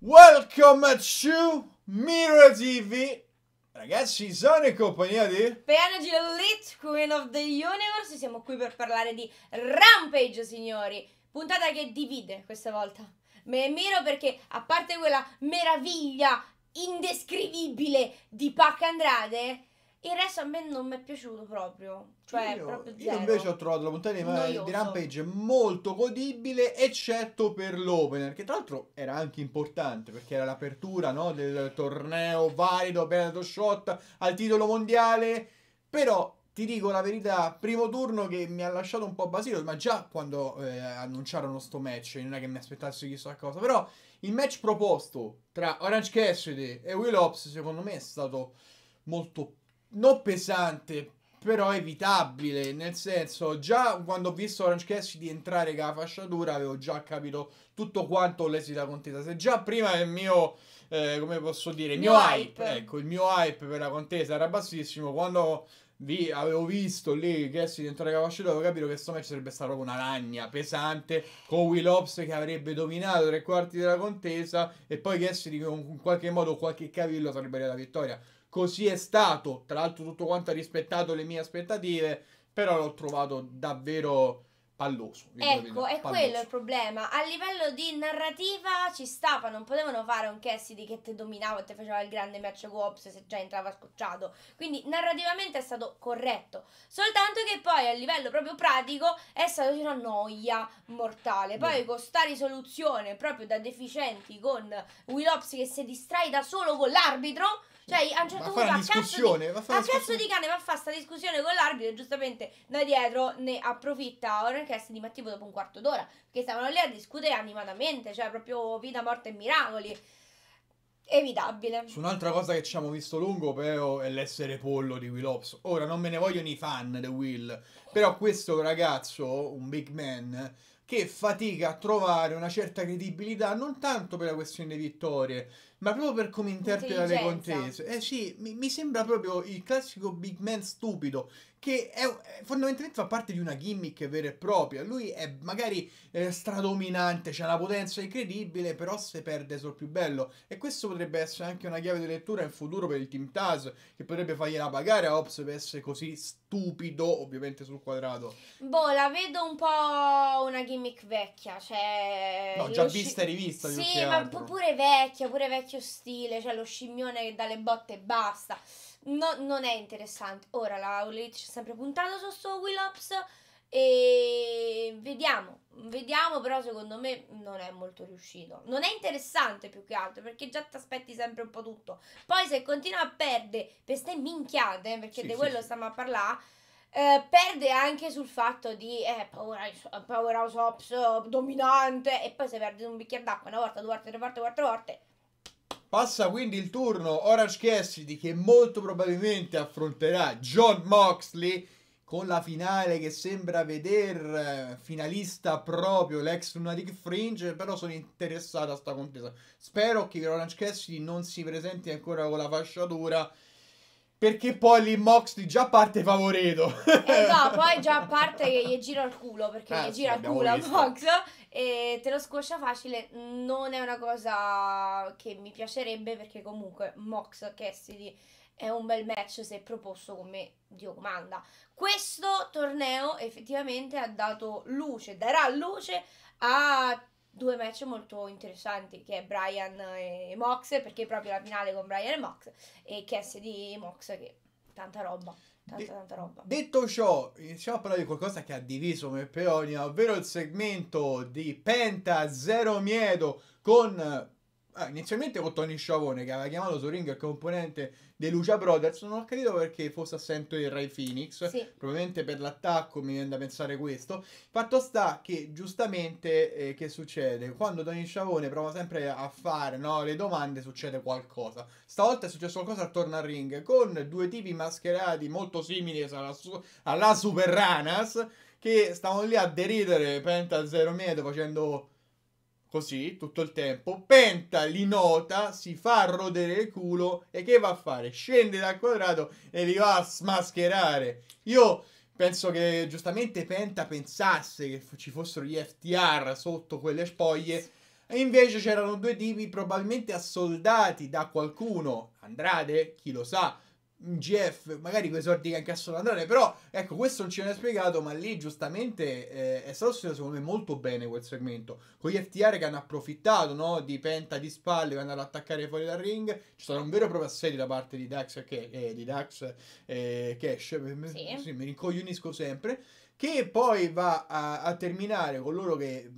Welcome to Miro TV Ragazzi, sono in compagnia di Peanagi Elite, Queen of the Universe Siamo qui per parlare di Rampage, signori Puntata che divide questa volta Me ne miro perché, a parte quella meraviglia indescrivibile di Pac Andrade il resto a me non mi è piaciuto proprio. Cioè, io, proprio io invece ho trovato la puntata di, di Rampage molto godibile, eccetto per l'opener, che tra l'altro era anche importante perché era l'apertura no, del torneo valido Benetto Shot al titolo mondiale. Però ti dico la verità, primo turno che mi ha lasciato un po' basito, ma già quando eh, annunciarono sto match, non è che mi aspettassi chissà cosa, però il match proposto tra Orange Cassidy e Will Ops secondo me è stato molto non pesante, però evitabile, nel senso già quando ho visto Orange Cassidy entrare con la fasciatura avevo già capito tutto quanto l'esito l'esita contesa, se già prima il mio, eh, come posso dire, il mio, mio hype, ecco il mio hype per la contesa era bassissimo, quando vi, avevo visto lì Cassidy entrare con la fasciatura avevo capito che questo match sarebbe stato proprio una lagna pesante con Will Ops che avrebbe dominato tre quarti della contesa e poi Cassidy in qualche modo qualche cavillo sarebbe la vittoria. Così è stato. Tra l'altro tutto quanto ha rispettato le mie aspettative, però l'ho trovato davvero palloso. Ecco, è palloso. quello il problema. A livello di narrativa ci stava, non potevano fare un Cassidy che te dominava e te faceva il grande match go ops se già entrava scocciato. Quindi narrativamente è stato corretto. Soltanto che poi a livello proprio pratico è stata una noia mortale. Poi Beh. con sta risoluzione proprio da deficienti con Will Ops che si distrae da solo con l'arbitro. Cioè, a un certo punto a cazzo, di, a cazzo di cane va a fare sta discussione con l'arbitro, giustamente da dietro ne approfitta Oren che si dimettevo dopo un quarto d'ora, perché stavano lì a discutere animatamente, cioè proprio vita, morte e miracoli. Evitabile. Su un'altra cosa che ci abbiamo visto lungo, però, è l'essere pollo di Will Ops. Ora, non me ne vogliono i fan di Will, però questo ragazzo, un big man, che fatica a trovare una certa credibilità non tanto per la questione di vittorie, ma proprio per come interpreta le contese. Eh sì, mi, mi, sembra proprio il classico big man stupido che è, eh, fondamentalmente fa parte di una gimmick vera e propria. Lui è magari eh, stradominante, ha una potenza incredibile, però se perde sul più bello. E questo potrebbe essere anche una chiave di lettura in futuro per il Team Taz, che potrebbe fargliela pagare a Ops per essere così stupido, ovviamente sul quadrato. Boh, la vedo un po' una gimmick vecchia, cioè... No, già vista e rivista. Sì, ma pure vecchia, pure vecchia vecchio stile, cioè lo scimmione che dà le botte e basta. No, non è interessante. Ora la Aulic è sempre puntata su sto Willops e vediamo, vediamo, però secondo me non è molto riuscito. Non è interessante più che altro perché già ti aspetti sempre un po' tutto. Poi se continua a perdere per ste minchiate, perché sì, di quello sì. stiamo a parlare. Eh, perde anche sul fatto di eh, Powerhouse Ops eh, dominante e poi se perde un bicchiere d'acqua una volta, due volte, tre volte, quattro volte Passa quindi il turno Orange Cassidy che molto probabilmente affronterà John Moxley con la finale che sembra veder eh, finalista proprio l'ex Lunatic Fringe, però sono interessato a sta contesa. Spero che Orange Cassidy non si presenti ancora con la fasciatura, perché poi lì Moxley già parte favoreto. Eh no, poi già parte che gli gira il culo, perché eh, gli gira il culo a Mox e te lo squoscia facile non è una cosa che mi piacerebbe perché comunque Mox Cassidy è un bel match se proposto come Dio comanda. Questo torneo effettivamente ha dato luce, darà luce a due match molto interessanti che è Brian e Mox perché è proprio la finale con Brian e Mox e Cassidy e Mox che tanta roba. Tanta, De tanta roba. Detto ciò, iniziamo a parlare di qualcosa che ha diviso Meppeonia, ovvero il segmento di Penta Zero Miedo con Ah, inizialmente con Tony Sciavone che aveva chiamato su ring il componente dei Lucia Brothers, non ho capito perché fosse assente il Ray Phoenix, sì. probabilmente per l'attacco mi viene da pensare questo. Fatto sta che giustamente eh, che succede? Quando Tony Sciavone prova sempre a fare no, le domande succede qualcosa. Stavolta è successo qualcosa attorno al ring con due tipi mascherati molto simili alla, su- alla Super Ranas che stavano lì a deridere Penta Zero Miedo facendo così tutto il tempo. Penta li nota, si fa rodere il culo e che va a fare? Scende dal quadrato e li va a smascherare. Io penso che giustamente Penta pensasse che ci fossero gli FTR sotto quelle spoglie. E invece c'erano due tipi probabilmente assoldati da qualcuno, Andrade, chi lo sa, un GF, magari quei soldi che anche a però ecco, questo non ci viene spiegato, ma lì giustamente eh, è stato studiato secondo me molto bene quel segmento, con gli FTR che hanno approfittato no, di penta di spalle che hanno ad attaccare fuori dal ring, c'è stato un vero e proprio assedio da parte di Dax, che, eh, di Dax eh, Cash, eh, sì. sì, mi rincoglionisco sempre, che poi va a, a terminare con loro che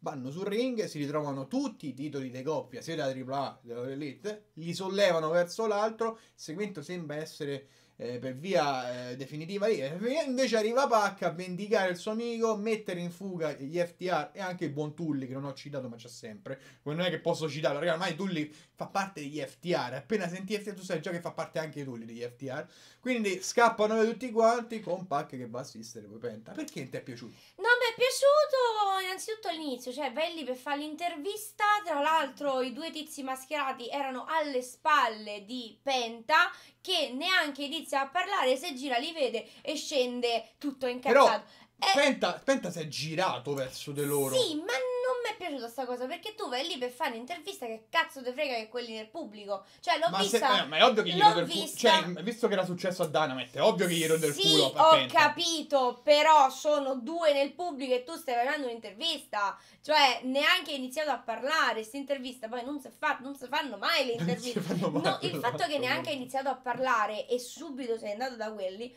vanno sul ring, si ritrovano tutti i titoli di coppia, sia della AAA che dell'Elite, li sollevano verso l'altro, il segmento sembra essere eh, per via eh, definitiva lì, invece arriva Pac a vendicare il suo amico, mettere in fuga gli FTR e anche il buon Tulli che non ho citato ma c'è sempre, non è che posso citarlo, ragazzi, ormai Tulli fa parte degli FTR, appena senti FTR tu sai già che fa parte anche Tulli degli FTR, quindi scappano tutti quanti con Pac che va a assistere poi Penta, perché ti è piaciuto? Non piaciuto innanzitutto all'inizio, cioè belli per fare l'intervista, tra l'altro i due tizi mascherati erano alle spalle di Penta che neanche inizia a parlare, se gira li vede e scende tutto incazzato. Però... Eh, Penta, Penta si è girato verso di loro. Sì, ma piaciuta sta cosa perché tu vai lì per fare un'intervista che cazzo te frega che quelli nel pubblico. Cioè, l'ho ma vista. Se, eh, ma è ovvio che gli ero del culo. Cioè, visto che era successo a Dynamite, è ovvio che gli ero del sì, culo. Ho capito, però sono due nel pubblico e tu stai facendo un'intervista. Cioè, neanche hai iniziato a parlare. Sta intervista poi non si, fa, non si fanno mai le interviste. mai, no, il fatto che neanche hai iniziato a parlare e subito sei andato da quelli.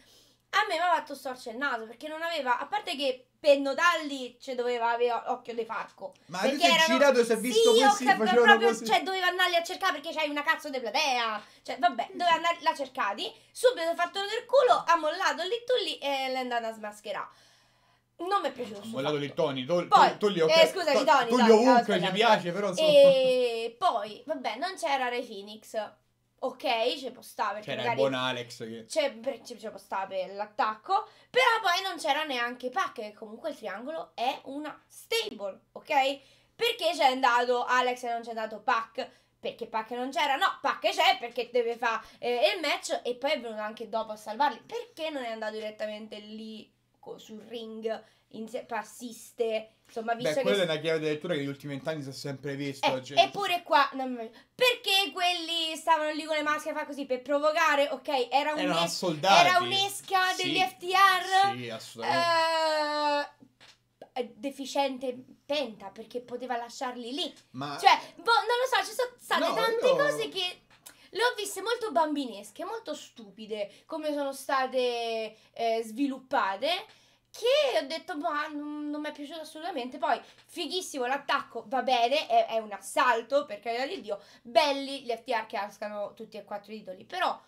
A me mi ha fatto storce il naso perché non aveva. A parte che per notarli cioè, doveva avere occhio di farco. Ma perché lui si erano... girato e si è visto sì, questi che facevano proprio, così. Cioè, doveva andarli a cercare perché c'hai una cazzo di platea. Cioè, vabbè, doveva andare, la cercati. Subito fatto del culo, ha mollato lì tu lì e l'è andata a smascherare. Non mi è piaciuto. Ho mollato eh, lì Tony. Tol, poi, togli, okay, eh, scusami, Tony. Togli ovunque, gli piace, però... Insomma. E poi, vabbè, non c'era Ray Phoenix ok, ce può stare. C'era il buon Alex che... C'è, ce può stare per l'attacco, però poi non c'era neanche Pac, che comunque il triangolo è una stable, ok? Perché c'è andato Alex e non c'è andato Pac? Perché Pac non c'era? No, Pac c'è perché deve fare eh, il match e poi è venuto anche dopo a salvarli. Perché non è andato direttamente lì sul ring inse- passiste. Insomma, visto Beh, quella che... è una chiave di lettura che negli ultimi vent'anni si è sempre visto. Eh, cioè... Eppure qua, no, perché quelli stavano lì con le maschere fa così per provocare? Ok, era, un Erano es- era un'esca sì, degli FTR. Sì, assolutamente. Uh, deficiente penta perché poteva lasciarli lì. Ma... Cioè, boh, non lo so, ci sono state no, tante io... cose che le ho viste molto bambinesche, molto stupide, come sono state eh, sviluppate che ho detto ma boh, ah, non, non mi è piaciuto assolutamente poi fighissimo l'attacco va bene è, è un assalto per carità di Dio belli gli FTR che ascano tutti e quattro i titoli. però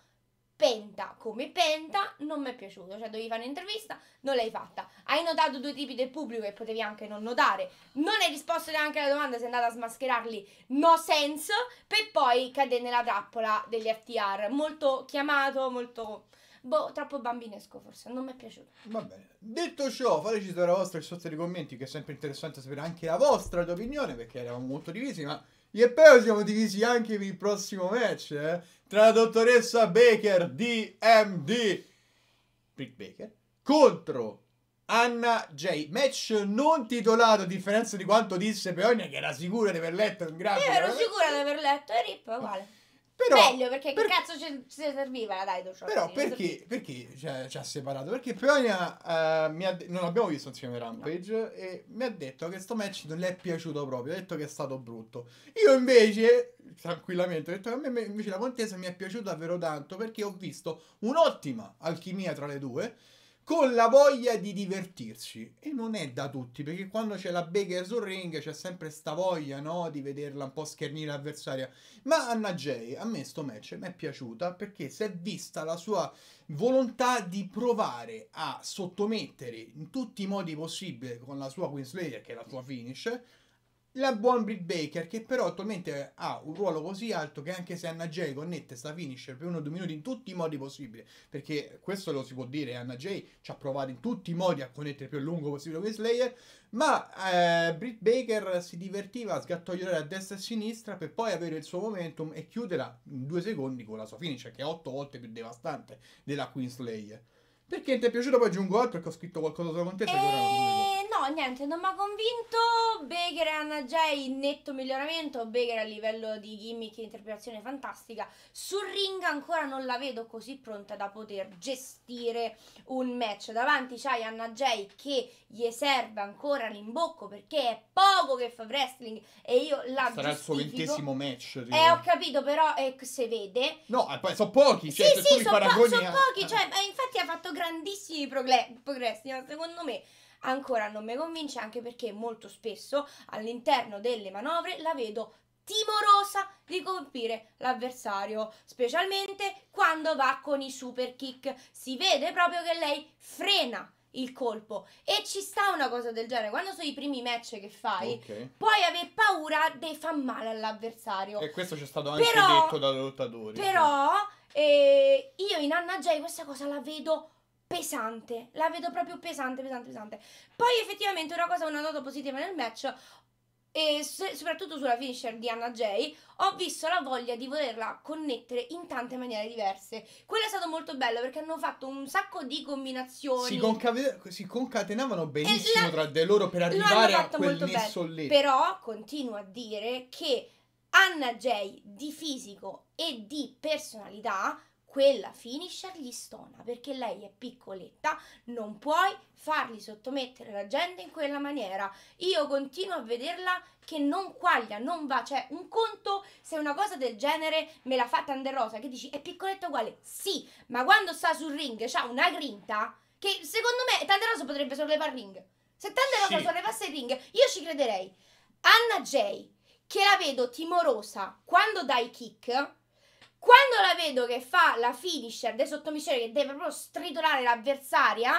Penta come Penta non mi è piaciuto, cioè dovevi fare un'intervista, non l'hai fatta. Hai notato due tipi del pubblico che potevi anche non notare. Non hai risposto neanche alla domanda se è andata a smascherarli, no sense, per poi cadere nella trappola degli FTR, molto chiamato, molto Boh, troppo bambinesco forse, non mi è piaciuto. Va bene. Detto ciò, fateci sapere la vostra sotto nei commenti, che è sempre interessante sapere anche la vostra opinione, perché eravamo molto divisi, ma io e Peo siamo divisi anche per il prossimo match, eh? Tra la dottoressa Baker, DMD, Brick Baker, contro Anna J. Match non titolato, a differenza di quanto disse Peonia, che era sicura di aver letto in grafica. Io ero sicura di aver letto, e Rip uguale. Però, Meglio perché per... che cazzo ci, serviva la Daido Shock? Però perché, perché cioè, ci ha separato? Perché Peonia uh, non abbiamo visto insieme Rampage no. e mi ha detto che sto match non le è piaciuto proprio, ha detto che è stato brutto. Io invece, tranquillamente, ho detto che a me invece la contesa mi è piaciuta davvero tanto perché ho visto un'ottima alchimia tra le due con la voglia di divertirsi. E non è da tutti, perché quando c'è la Baker sul ring c'è sempre sta voglia, no? Di vederla un po' schernire l'avversaria. Ma Anna Jay, a me sto match mi è piaciuta perché si è vista la sua volontà di provare a sottomettere in tutti i modi possibili con la sua Queenslayer, che è la sua finish, la buon Britt Baker che però attualmente ha un ruolo così alto che anche se Anna Jay connette sta finisher per uno o due minuti in tutti i modi possibili perché questo lo si può dire Anna Jay ci ha provato in tutti i modi a connettere più a lungo possibile con Slayer ma eh, Britt Baker si divertiva a sgattogliare a destra e a sinistra per poi avere il suo momentum e chiuderla in due secondi con la sua finisher che è otto volte più devastante della Queen Slayer perché ti è piaciuto poi aggiungo altro perché ho scritto qualcosa sulla contessa e... che ora non lo No, niente, non mi ha convinto. Begher e Anna Jay, netto miglioramento. Begher a livello di gimmick e interpretazione fantastica. Sul ring ancora non la vedo così pronta da poter gestire un match. Davanti c'hai Anna Jay che gli serve ancora l'imbocco perché è poco che fa wrestling e io la Sarà giustifico. il suo ventesimo match. Tipo. Eh, ho capito, però eh, se vede. No, eh, sono pochi. Cioè, sì, sì, sono po- son pochi. Eh. Cioè, infatti ha fatto grandissimi progressi, ma eh, secondo me ancora non mi convince anche perché molto spesso all'interno delle manovre la vedo timorosa di colpire l'avversario, specialmente quando va con i super kick. Si vede proprio che lei frena il colpo e ci sta una cosa del genere quando sono i primi match che fai okay. puoi aver paura di far male all'avversario e questo c'è stato anche però, detto dalle lottatori però eh, io in Anna Jay questa cosa la vedo pesante. La vedo proprio pesante, pesante, pesante. Poi effettivamente una cosa, una nota positiva nel match e se, soprattutto sulla finisher di Anna Jay ho visto la voglia di volerla connettere in tante maniere diverse. Quello è stato molto bello perché hanno fatto un sacco di combinazioni. Si, concave- si concatenavano esatto. benissimo la- tra di loro per arrivare a quel nesso lì. Però continuo a dire che Anna Jay di fisico e di personalità quella finisher gli stona perché lei è piccoletta, non puoi fargli sottomettere la gente in quella maniera. Io continuo a vederla che non quaglia, non va, cioè un conto se una cosa del genere me la fa Tanderosa che dici è piccoletta uguale, sì, ma quando sta sul ring c'ha una grinta che secondo me Tanderosa potrebbe sollevare il ring. Se Tanderosa sì. sollevasse il ring, io ci crederei. Anna Jay, che la vedo timorosa quando dai kick, quando la vedo che fa la finisher dei sottomissioni che deve proprio stritolare l'avversaria,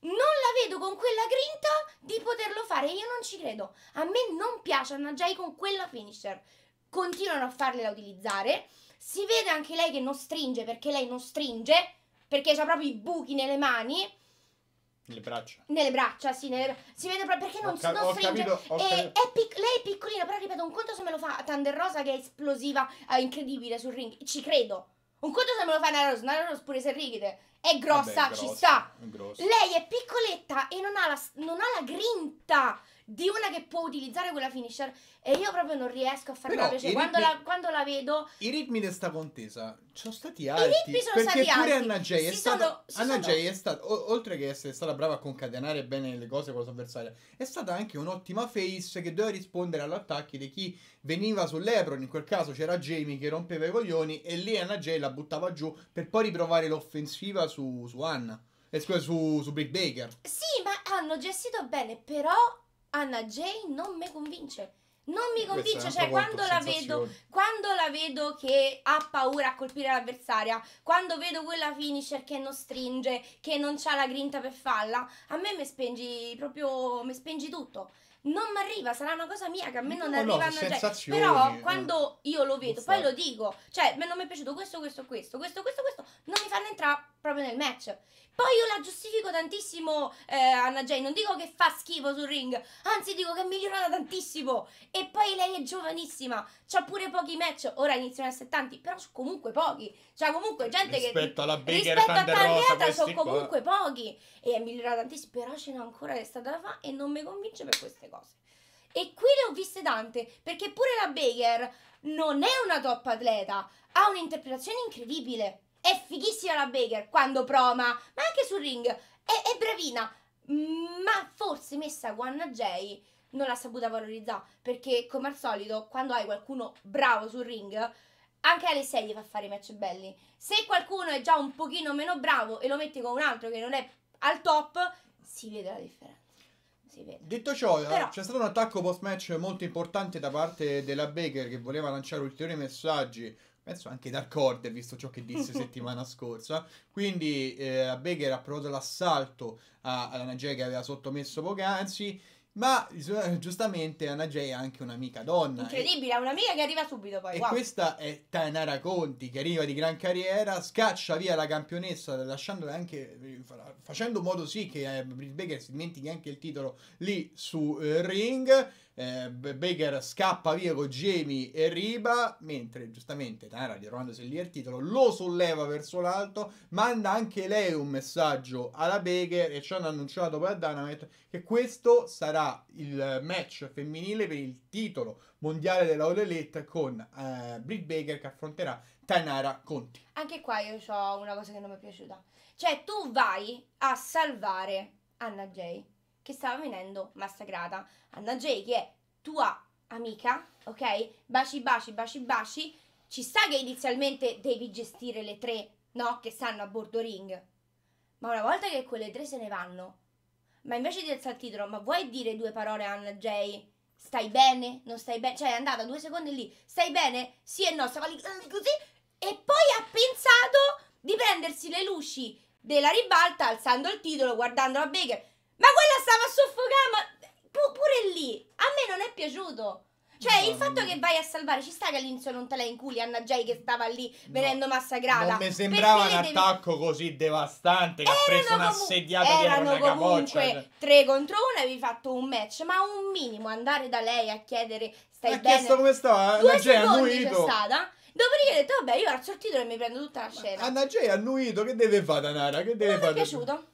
non la vedo con quella grinta di poterlo fare. Io non ci credo. A me non piace Anna Jay con quella finisher. Continuano a farla utilizzare. Si vede anche lei che non stringe perché lei non stringe, perché ha proprio i buchi nelle mani. Nelle braccia. Nelle braccia, sì, nelle... si vede proprio perché non, ca- non stringe. e, eh, è pic- lei è piccolina, però ripeto, un conto se me lo fa Thunder Rosa che è esplosiva, eh, incredibile sul ring, ci credo. Un conto se me lo fa Nara Rose, Nara Rose pure se rigide, è grossa, Vabbè, è grossa, ci sta. È lei è piccoletta e non ha la, non ha la grinta di una che può utilizzare quella finisher e io proprio non riesco a farla piacere. Quando, la, quando la vedo... I ritmi di sta contesa sono stati alti. I ritmi sono perché stati pure alti. Anna Jay è stata... Anna Jay è stata... Oltre che essere stata brava a concatenare bene le cose con la sua avversaria, è stata anche un'ottima face che doveva rispondere all'attacchi di chi veniva sull'Ebron. In quel caso c'era Jamie che rompeva i coglioni e lì Anna Jay la buttava giù per poi riprovare l'offensiva su, su Anna. E eh, su, su Brick Baker. Sì, ma hanno gestito bene, però Anna Jane non mi convince. Non mi convince, cioè quando la, vedo, quando la vedo che ha paura a colpire l'avversaria, quando vedo quella finisher che non stringe, che non ha la grinta per farla, a me mi spengi proprio, mi spengi tutto non mi arriva, sarà una cosa mia che a me mm, non no, arriva. No, cioè, però eh, quando io lo vedo, poi lo dico, cioè, non mi è piaciuto questo, questo, questo, questo, questo, questo, non mi fanno entrare proprio nel match. Poi io la giustifico tantissimo, eh, Anna Jay, non dico che fa schifo sul ring, anzi dico che è migliorata tantissimo. E poi lei è giovanissima, c'ha pure pochi match, ora iniziano a 70, però sono comunque pochi. Cioè comunque gente rispetto che... Rispetto alla Baker Rispetto a Tagliata sono comunque pochi. E è migliorata tantissimo, però ce n'è ancora che è stata da fare e non mi convince per queste cose cose. E qui le ho viste tante, perché pure la Baker non è una top atleta, ha un'interpretazione incredibile. È fighissima la Baker quando proma, ma anche sul ring, è, è bravina, ma forse messa Guanna Jay non l'ha saputa valorizzare, perché come al solito quando hai qualcuno bravo sul ring, anche alle 6 gli fa fare i match belli. Se qualcuno è già un pochino meno bravo e lo metti con un altro che non è al top, si vede la differenza si vede. Detto ciò, eh, Però... c'è stato un attacco post-match molto importante da parte della Baker che voleva lanciare ulteriori messaggi penso anche Dark Order, visto ciò che disse settimana scorsa. Quindi eh, Baker ha provato l'assalto alla Nagia che aveva sottomesso poc'anzi ma eh, giustamente Anna Jay è anche un'amica donna. Incredibile, e... un'amica che arriva subito poi. E wow. questa è Tanara Conti che arriva di gran carriera, scaccia via la campionessa lasciandola anche facendo modo sì che eh, Britt Baker si dimentichi anche il titolo lì su eh, Ring eh, Baker scappa via con Jamie e Riba, mentre giustamente Tara, ritrovandosi lì al titolo, lo solleva verso l'alto, manda anche lei un messaggio alla Baker e ci hanno annunciato poi a Dynamite che questo sarà il match femminile per il titolo mondiale della All con eh, Britt Baker che affronterà Tanara Conti. Anche qua io ho una cosa che non mi è piaciuta. Cioè, tu vai a salvare Anna Jay che stava venendo massacrata. Anna Jay, che è tua amica, ok? Baci, baci, baci, baci. Ci sa che inizialmente devi gestire le tre, no? Che stanno a bordo ring. Ma una volta che quelle tre se ne vanno, ma invece di alzare il titolo, ma vuoi dire due parole a Anna Jay? Stai bene? Non stai bene? Cioè è andata due secondi lì, stai bene? Sì e no, stava lì così. E poi ha pensato di prendersi le luci della ribalta alzando il titolo, guardando la Baker ma quella stava soffocando, ma pure lì, a me non è piaciuto. Cioè, no, il fatto no. che vai a salvare, ci sta che all'inizio non te la inculi Anna Jay che stava lì venendo no, massacrata. Non mi sembrava un attacco devi... così devastante che erano ha preso una comu- sediata dietro una capoccia. Erano comunque 3 cioè. contro 1 avevi fatto un match, ma un minimo andare da lei a chiedere stai ha bene. Ha chiesto come stava, Anna Jay ha annuito. stata. Dopodiché ho detto, vabbè, io al sortito e mi prendo tutta la scena. Ma Anna Jay ha annuito, che deve fare Danara, Che deve fare? non Mi è piaciuto.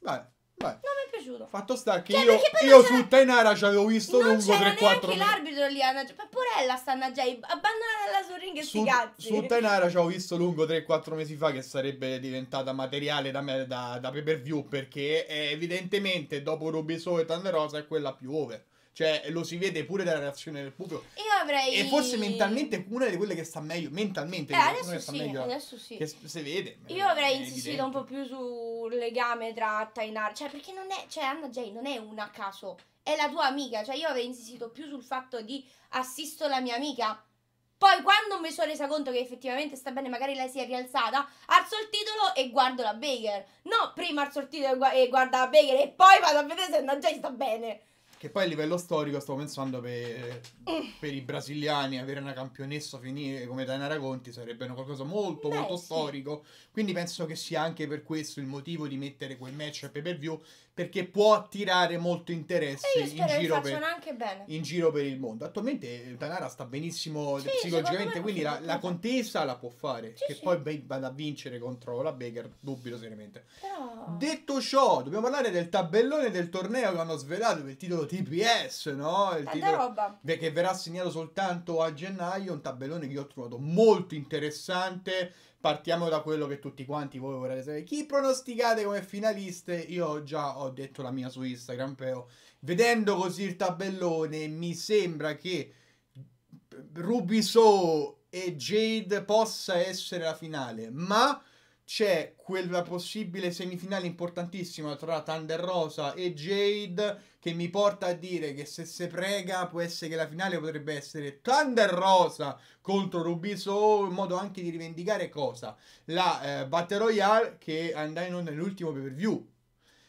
Vale. Beh. Non mi è piaciuto. Fatto sta che cioè, io, io su Tainara ci avevo visto non lungo 3-4 minuti. l'arbitro lì, Anna, Pepporella sta Anna Jay, abbandonata la sua ring e sti cazzi. Su Tainara ci avevo visto lungo 3-4 mesi fa che sarebbe diventata materiale da, me, da, da pay per view perché eh, evidentemente dopo Rubiso e Thunder Rosa è quella più over. Cioè, lo si vede pure dalla reazione del pubblico. Io avrei. E forse mentalmente una di quelle che sta meglio. Mentalmente, eh, adesso, che sta sì, meglio, adesso sì. Che si vede. Io avrei insistito un po' più sul legame tra Tainar. Cioè, perché non è. Cioè, Anna Jay non è una a caso. È la tua amica. Cioè, io avrei insistito più sul fatto di assisto la mia amica. Poi, quando mi sono resa conto che effettivamente sta bene, magari lei si è rialzata, alzo il titolo e guardo la Baker. No, prima alzo il titolo e guardo la Baker e poi vado a vedere se Anna Jay sta bene. Che poi a livello storico stavo pensando per, eh, eh. per i brasiliani avere una campionessa finire come Dainara Conti sarebbe una cosa molto Beh, molto sì. storico. Quindi penso che sia anche per questo il motivo di mettere quel match a pay per view perché può attirare molto interesse in giro, per, in, giro per, il mondo. Attualmente Danara eh, sta benissimo sì, psicologicamente, quindi la, la, contesa la può fare. Sì, che poi vada a vincere contro la Baker, dubito seriamente. Però... Detto ciò, dobbiamo parlare del tabellone del torneo che hanno svelato per il titolo TPS, no? Il Tanta titolo, roba. Che verrà assegnato soltanto a gennaio, un tabellone che io ho trovato molto interessante. Partiamo da quello che tutti quanti voi vorrete sapere. Chi pronosticate come finaliste? Io già ho detto la mia su Instagram, però vedendo così il tabellone mi sembra che Rubiso e Jade possa essere la finale, ma c'è quella possibile semifinale importantissima tra Thunder Rosa e Jade che mi porta a dire che se si prega può essere che la finale potrebbe essere Thunder Rosa contro Ruby Soul in modo anche di rivendicare cosa? La eh, Battle Royale che andrà in onda nell'ultimo pay per view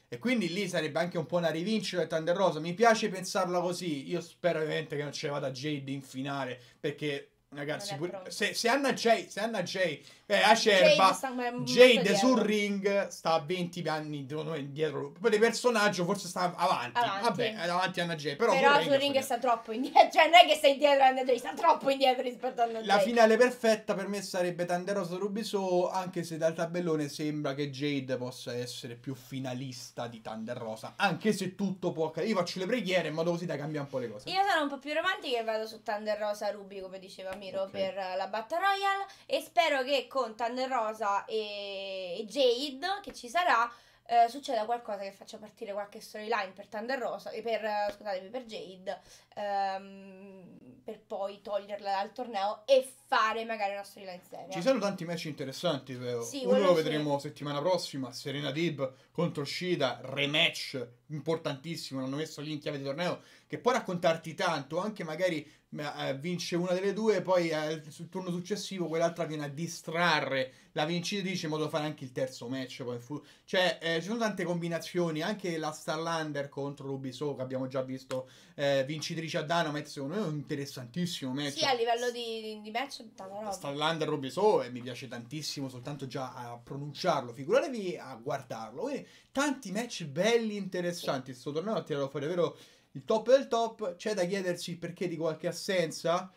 e quindi lì sarebbe anche un po' una rivincita di Thunder Rosa mi piace pensarla così io spero ovviamente che non ci vada Jade in finale perché ragazzi pur... se, se Anna Jay, se Anna Jay eh, Acerba, Jade, sta, Jade sul ring sta a 20 anni dietro. Poi di personaggio forse sta avanti. avanti. Vabbè, è davanti a Anna Jay. Però, però sul ring sta troppo indietro. Cioè, non è che sei indietro a Anna Jay, sta troppo indietro rispetto a Anna Jay. La finale perfetta per me sarebbe Tanderosa Rubiso, anche se dal tabellone sembra che Jade possa essere più finalista di Thunder Rosa. Anche se tutto può accadere. Io faccio le preghiere in modo così da cambiare un po' le cose. Io sono un po' più romantica e vado su Thunder Rosa Rubi, come diceva Miro, okay. per la Battle Royale. E spero che con con Tanner Rosa e Jade che ci sarà, eh, succeda qualcosa che faccia partire qualche storyline per Tanner Rosa e eh, per, eh, scusatevi, per Jade ehm, per poi toglierla dal torneo e fare magari una storyline seria. Ci sono tanti match interessanti, vero? Sì, Uno lo vedremo sì. settimana prossima, Serena Dib contro Shida, rematch importantissimo, l'hanno messo lì in chiave di torneo, che può raccontarti tanto, anche magari eh, vince una delle due poi eh, sul turno successivo quell'altra viene a distrarre la vincitrice in modo da fare anche il terzo match poi fu- cioè eh, ci sono tante combinazioni anche la Starlander contro Ruby So che abbiamo già visto eh, vincitrice a Dynamite secondo me è un interessantissimo match sì a livello di, di match tanta roba Starlander Ruby So e mi piace tantissimo soltanto già a pronunciarlo figuratevi a guardarlo Quindi, tanti match belli interessanti sì. sto tornando a tirarlo fuori davvero il top del top, c'è da chiedersi il perché di qualche assenza.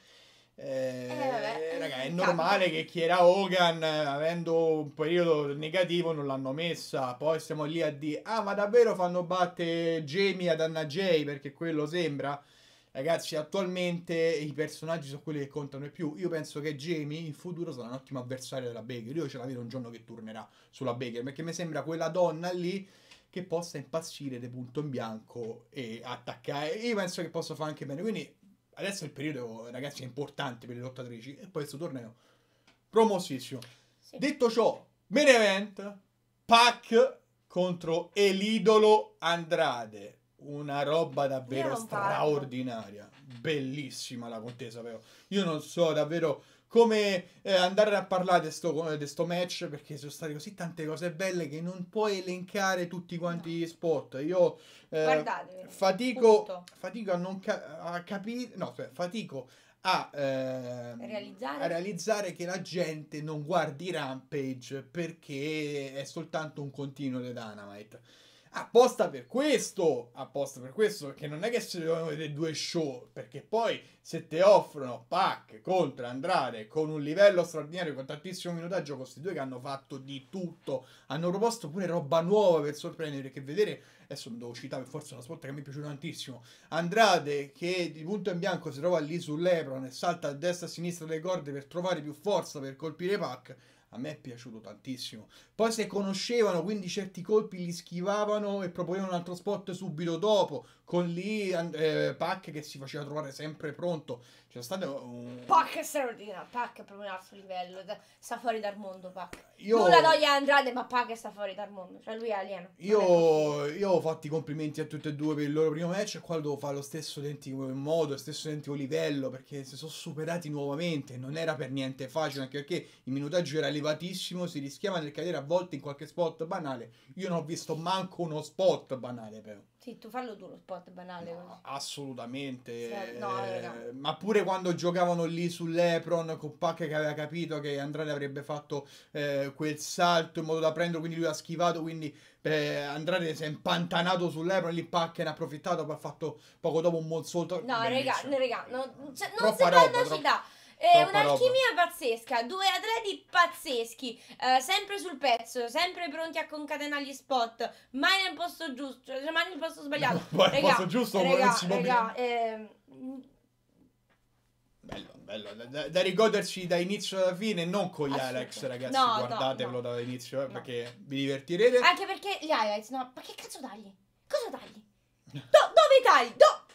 Eh, eh, eh raga, è normale che chi era Hogan, avendo un periodo negativo, non l'hanno messa. Poi siamo lì a dire: Ah, ma davvero fanno batte Jamie ad Anna Jay? Perché quello sembra. Ragazzi, attualmente i personaggi sono quelli che contano di più. Io penso che Jamie in futuro sarà un ottimo avversario della Baker. Io ce la vedo un giorno che tornerà sulla Baker perché mi sembra quella donna lì che possa impazzire di punto in bianco e attaccare. Io penso che possa fare anche bene. Quindi adesso il periodo, ragazzi, è importante per le lottatrici. E poi questo torneo promossissimo. Sì. Detto ciò, main event, Pac contro Elidolo Andrade. Una roba davvero straordinaria. Parlo. Bellissima la contesa, però. Io non so davvero come eh, andare a parlare di questo match perché sono state così tante cose belle che non puoi elencare tutti quanti gli spot. Io eh, fatico, fatico, a non ca- a capire, no, cioè, fatico a, eh, realizzare. a, realizzare. che la gente non guardi Rampage perché è soltanto un continuo di Dynamite apposta per questo, apposta per questo, perché non è che si devono vedere due show, perché poi se te offrono Pac contro Andrade con un livello straordinario, con tantissimo minutaggio, questi due che hanno fatto di tutto, hanno proposto pure roba nuova per sorprendere, che vedere, adesso non devo citare, forse una spot che mi è piaciuta tantissimo, Andrade che di punto in bianco si trova lì sull'Ebron e salta a destra e a sinistra delle corde per trovare più forza per colpire Pac, a me è piaciuto tantissimo. Poi se conoscevano, quindi certi colpi li schivavano e proponevano un altro spot subito dopo, con lì eh, Pac che si faceva trovare sempre pronto. C'è stato un... Pac è straordinario, Pac è proprio un altro livello, sta fuori dal mondo Pac. Io... Nulla toglie Andrade, ma Pac sta fuori dal mondo, cioè lui è alieno. Io... Io, ho fatto i complimenti a tutti e due per il loro primo match e qua devo fare lo stesso identico modo, lo stesso identico livello, perché si sono superati nuovamente, non era per niente facile, anche perché il minutaggio era livello elevatissimo, si rischiava nel cadere a volte in qualche spot banale. Io non ho visto manco uno spot banale, però. Sì, tu fallo tu lo spot banale. No, assolutamente. Sì, no, eh, Ma pure quando giocavano lì sull'Epron con Pac che aveva capito che Andrade avrebbe fatto eh, quel salto in modo da prenderlo, quindi lui ha schivato, quindi eh, Andrade si è impantanato sull'Epron, lì Pac ne ha approfittato, poi ha fatto poco dopo un mozzo. No, raga, raga, no, cioè, non si roba, troppo... È un'alchimia pazzesca, due atleti pazzeschi, eh, sempre sul pezzo, sempre pronti a concatenare gli spot, mai nel posto giusto, cioè mai nel posto sbagliato. Poi regà, posto giusto, regà, regà, eh... Bello, bello, da, da, rigoderci da inizio alla fine, non con gli highlights ragazzi, no, guardatevelo no, eh, no. dall'inizio eh, perché vi divertirete. Anche perché gli highlights, no, ma che cazzo tagli? Cosa tagli? Do, dove tagli? Dove?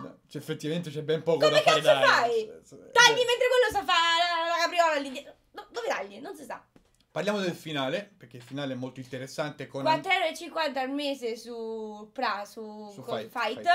Boh. Cioè, effettivamente c'è ben poco Come da fare. Come cazzo fai? Cioè, tagli cioè, mentre eh. quello sa fare la capriola lì Do- dove tagli? Non si sa. Parliamo del finale, perché il finale è molto interessante. Con 4,50€ al mese su, pra, su, su fight, fight, fight.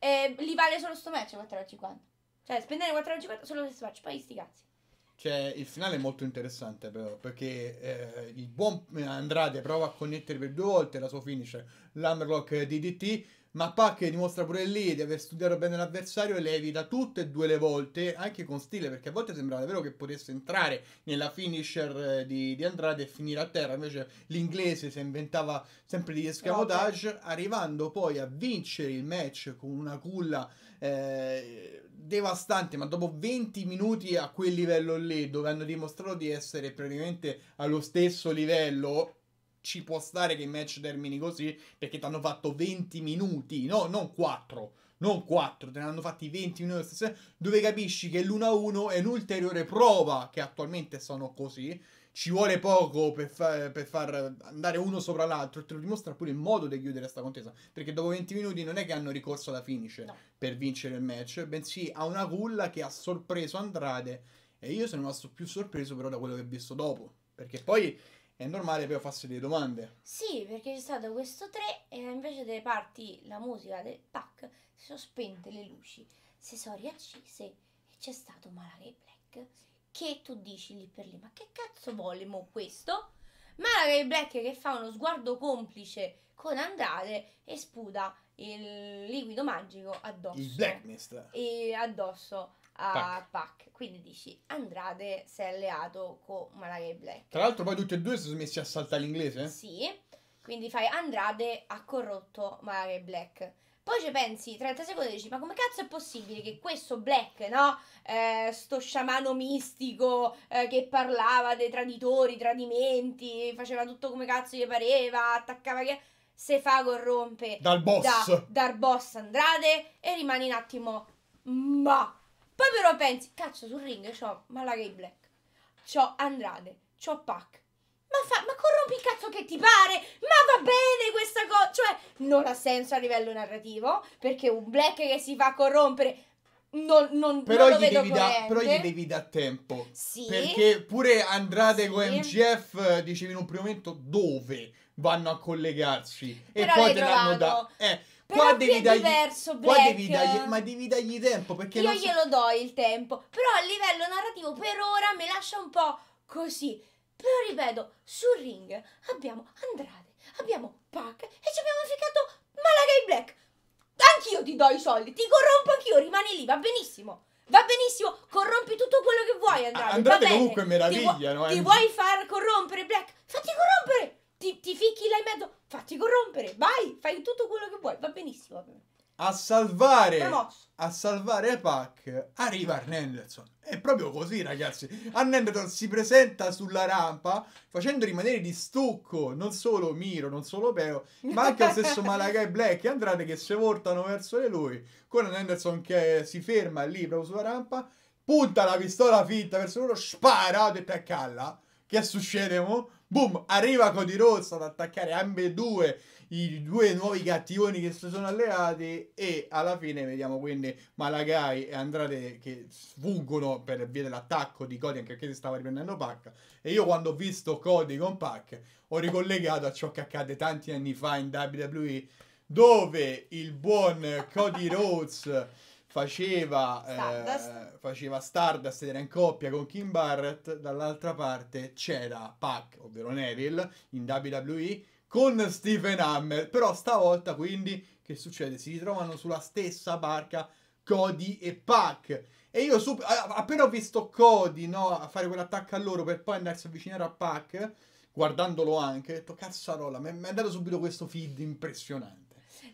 E li vale solo sto match 4,50€. Cioè, spendere 4,50€ solo questo match, poi sti cazzi. Cioè, il finale è molto interessante però, perché eh, il buon Andrade prova a connettere per due volte la sua finisher, l'Hammerlock DDT, ma Pac dimostra pure lì di aver studiato bene l'avversario e le evita tutte e due le volte, anche con stile, perché a volte sembrava davvero che potesse entrare nella finisher eh, di, di Andrade e finire a terra, invece l'inglese si inventava sempre degli escamotage, okay. Eh, arrivando poi a vincere il match con una culla eh, devastante, ma dopo 20 minuti a quel livello lì, dove hanno dimostrato di essere praticamente allo stesso livello, ci può stare che il match termini così perché ti hanno fatto 20 minuti, no, non 4. Non 4, te ne hanno fatti 20 minuti dove capisci che l'1-1 è un'ulteriore prova che attualmente sono così. Ci vuole poco per, fa- per far andare uno sopra l'altro. Te lo dimostra pure il modo di chiudere questa contesa. Perché dopo 20 minuti non è che hanno ricorso alla finisce no. per vincere il match, bensì a una culla che ha sorpreso Andrade. E io sono rimasto più sorpreso però da quello che ho visto dopo. Perché poi è normale però farsi delle domande. Sì, perché c'è stato questo 3 e invece delle parti la musica del tac si sono spente le luci, si sono riaccese e c'è stato Malaga Black che tu dici lì per lì, ma che cazzo vuole mo questo? Malaga Black che fa uno sguardo complice con Andrade e sputa il liquido magico addosso. Il Black Mist. E addosso a Pac. Quindi dici Andrade si è alleato con Malaga e Black. Tra l'altro poi tutti e due si sono messi a saltare l'inglese. Eh? Sì, quindi fai Andrade ha corrotto Malaga e Black. Poi ci pensi 30 secondi e dici: Ma come cazzo è possibile che questo Black, no? Eh, sto sciamano mistico eh, che parlava dei traditori, tradimenti, faceva tutto come cazzo gli pareva, attaccava che. Se fa corrompe dal boss, da, dal boss Andrade e rimani un attimo. Ma poi però pensi, cazzo, sul ring c'ho Malagay Black, c'ho Andrade, c'ho Pac. Ma, fa, ma corrompi il cazzo che ti pare! Ma va bene questa cosa! Cioè, non ha senso a livello narrativo, perché un Black che si fa corrompere non, non, però, non gli devi da, però gli devi da tempo. Sì. Perché pure Andrade sì. con MGF dicevi in un primo momento dove vanno a collegarsi. Però e poi te l'hanno dato. Eh, però qua devi è dargli, diverso, Black. Devi dargli, ma devi dargli tempo perché Io glielo do il tempo, però a livello narrativo per ora mi lascia un po' così. Però ripeto, sul ring abbiamo Andrade, abbiamo Pac e ci abbiamo ficato Malagai Black. Anch'io ti do i soldi, ti corrompo anch'io, rimani lì, va benissimo. Va benissimo, corrompi tutto quello che vuoi Andrade. Andrade comunque meraviglia, Ti, vu- eh. ti vuoi far corrompere Black? Fatti corrompere! ti, ti ficchi là in mezzo, fatti corrompere, vai, fai tutto quello che vuoi, va benissimo. A salvare, a salvare Pac arriva Arnenderson. È proprio così, ragazzi. Arnenderson si presenta sulla rampa facendo rimanere di stucco non solo Miro, non solo Peo, ma anche lo stesso Malagai Black e Andrade che si voltano verso di lui. Con Arnenderson che si ferma lì proprio sulla rampa, punta la pistola finta verso loro, spara e calla che succede mo? Boom, arriva Cody Rhodes ad attaccare ambedue i due nuovi cattivoni che si sono alleati e alla fine vediamo quindi Malagai e Andrade che sfuggono per via dell'attacco di Cody anche perché si stava riprendendo Pac e io quando ho visto Cody con Pac ho ricollegato a ciò che accadde tanti anni fa in WWE dove il buon Cody Rhodes faceva Stardust, eh, faceva Stardust ed era in coppia con Kim Barrett, dall'altra parte c'era Pac, ovvero Neville, in WWE con Stephen Hammer. Però stavolta quindi che succede? Si ritrovano sulla stessa barca Cody e Pac. E io sub- appena ho visto Cody no, a fare quell'attacco a loro per poi andarsi a avvicinare a Pac, guardandolo anche, ho detto cazzarola, mi è andato subito questo feed impressionante.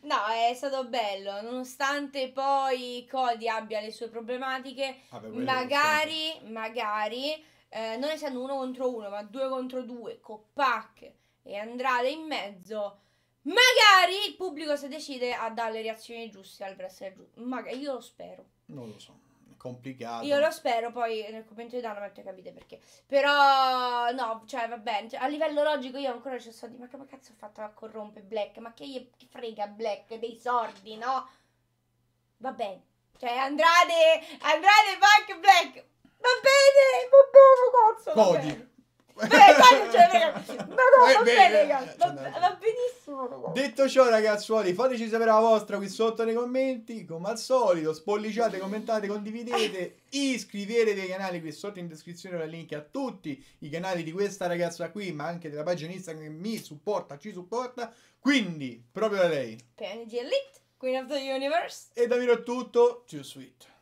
No, è stato bello, nonostante poi Cody abbia le sue problematiche, Vabbè, magari, magari, eh, non essendo uno contro uno, ma due contro due, con Pac e Andrade in mezzo, magari il pubblico si decide a dare le reazioni giuste al wrestler giusto. Magari, io lo spero. Non lo so complicato. Io lo spero, poi nel commento di Dano metto capite perché. Però no, cioè va bene, cioè, a livello logico io ancora ci sto di ma che cazzo ho fatto a corrompere Black? Ma che gli frega Black dei sordi, no? Va bene. Cioè Andrade, Andrade Black Black. Va bene, ma boh, bravo cazzo. bene. Beh, cioè, ragazzi. No, no, eh, eh, va bene, cioè, ragazzi. Va, benissimo. Detto ciò, ragazzuoli, fateci sapere la vostra qui sotto nei commenti. Come al solito, spolliciate, commentate, condividete. Iscrivetevi ai canali qui sotto in descrizione la link a tutti i canali di questa ragazza qui, ma anche della pagina Instagram che mi supporta, ci supporta. Quindi, proprio da lei. PNG Elite, Queen of the Universe. E davvero tutto, too sweet.